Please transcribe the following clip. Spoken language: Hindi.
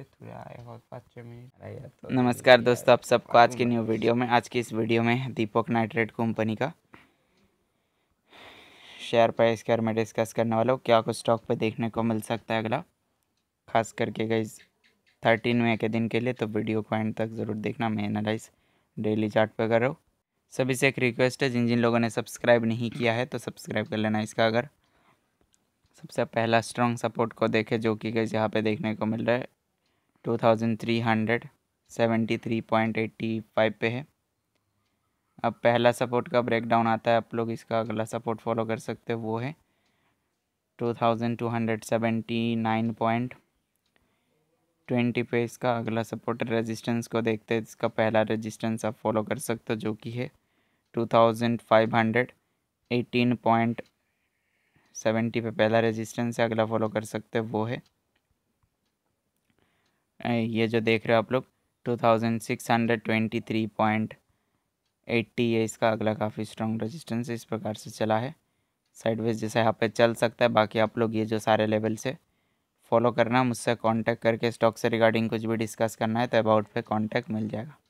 तो नमस्कार दोस्तों आप सबको आज की न्यू वीडियो में आज की इस वीडियो में दीपक नाइट्रेट कंपनी का शेयर प्राइस के बारे में डिस्कस करने वाला हूँ क्या कुछ स्टॉक पे देखने को मिल सकता है अगला खास करके गई थर्टीन मे के दिन के लिए तो वीडियो को एंड तक ज़रूर देखना मैं एनालाइज डेली चार्ट पे कर रहा हूँ सभी से एक रिक्वेस्ट है जिन जिन लोगों ने सब्सक्राइब नहीं किया है तो सब्सक्राइब कर लेना इसका अगर सबसे पहला स्ट्रॉन्ग सपोर्ट को देखे जो कि गई यहाँ पे देखने को मिल रहा है two thousand three hundred seventy three point eighty five पे है अब पहला सपोर्ट का ब्रेकडाउन आता है आप लोग इसका अगला सपोर्ट फॉलो कर सकते हो वो है two thousand two hundred seventy nine point twenty पे इसका अगला सपोर्ट रेजिस्टेंस को देखते हैं इसका पहला रेजिस्टेंस आप फॉलो कर सकते हो जो कि है two thousand five hundred eighteen point seventy पे पहला रेजिस्टेंस है अगला फॉलो कर सकते हो वो है ये जो देख रहे हो आप लोग two thousand six hundred twenty three point eighty ये इसका अगला काफ़ी स्ट्रॉन्ग रेजिस्टेंस इस प्रकार से चला है साइडवेज जैसे यहाँ पे चल सकता है बाकी आप लोग ये जो सारे लेवल से फॉलो करना मुझसे कांटेक्ट करके स्टॉक से रिगार्डिंग कुछ भी डिस्कस करना है तो अबाउट पे कांटेक्ट मिल जाएगा